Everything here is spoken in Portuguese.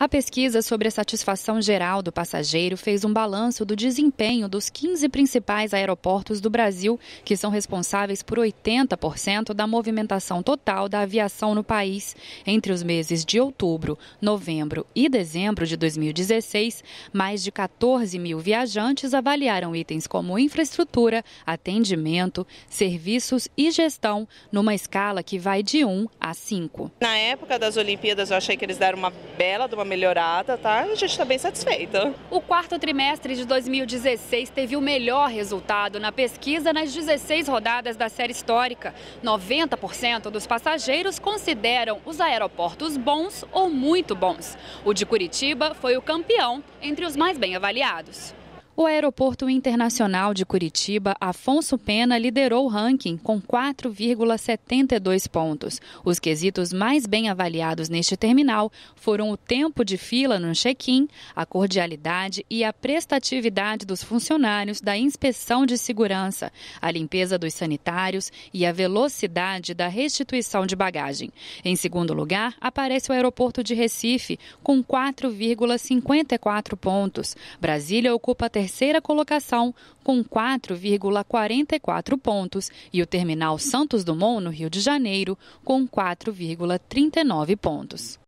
A pesquisa sobre a satisfação geral do passageiro fez um balanço do desempenho dos 15 principais aeroportos do Brasil, que são responsáveis por 80% da movimentação total da aviação no país. Entre os meses de outubro, novembro e dezembro de 2016, mais de 14 mil viajantes avaliaram itens como infraestrutura, atendimento, serviços e gestão, numa escala que vai de 1 a 5. Na época das Olimpíadas, eu achei que eles deram uma bela uma melhorada, tá? A gente está bem satisfeita. O quarto trimestre de 2016 teve o melhor resultado na pesquisa nas 16 rodadas da série histórica. 90% dos passageiros consideram os aeroportos bons ou muito bons. O de Curitiba foi o campeão entre os mais bem avaliados. O Aeroporto Internacional de Curitiba, Afonso Pena, liderou o ranking com 4,72 pontos. Os quesitos mais bem avaliados neste terminal foram o tempo de fila no check-in, a cordialidade e a prestatividade dos funcionários da inspeção de segurança, a limpeza dos sanitários e a velocidade da restituição de bagagem. Em segundo lugar, aparece o Aeroporto de Recife, com 4,54 pontos. Brasília ocupa a terceira terceira colocação com 4,44 pontos e o terminal Santos Dumont, no Rio de Janeiro, com 4,39 pontos.